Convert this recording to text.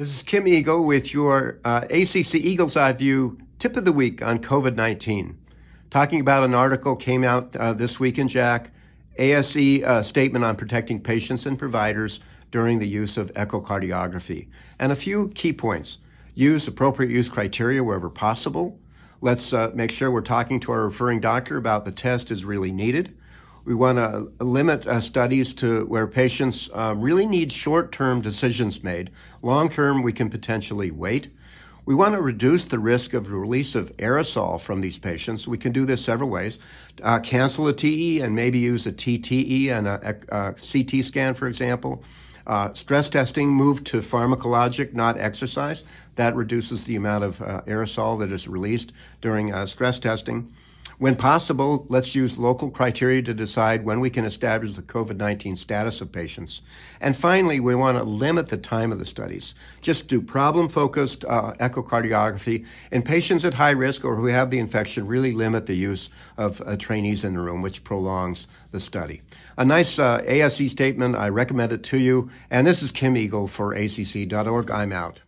This is Kim Eagle with your uh, ACC Eagle's Eye View tip of the week on COVID 19. Talking about an article came out uh, this week in Jack, ASE uh, statement on protecting patients and providers during the use of echocardiography. And a few key points. Use appropriate use criteria wherever possible. Let's uh, make sure we're talking to our referring doctor about the test is really needed. We want to limit uh, studies to where patients uh, really need short term decisions made. Long term, we can potentially wait. We want to reduce the risk of release of aerosol from these patients. We can do this several ways. Uh, cancel a TE and maybe use a TTE and a, a, a CT scan, for example. Uh, stress testing, move to pharmacologic, not exercise. That reduces the amount of uh, aerosol that is released during uh, stress testing. When possible, let's use local criteria to decide when we can establish the COVID 19 status of patients. And finally, we want to limit the time of the studies. Just do problem focused uh, echocardiography. In patients at high risk or who have the infection, really limit the use of uh, trainees in the room, which prolongs the study. A nice uh, ASC statement, I recommend it to you. And this is Kim Eagle for acc.org. I'm out.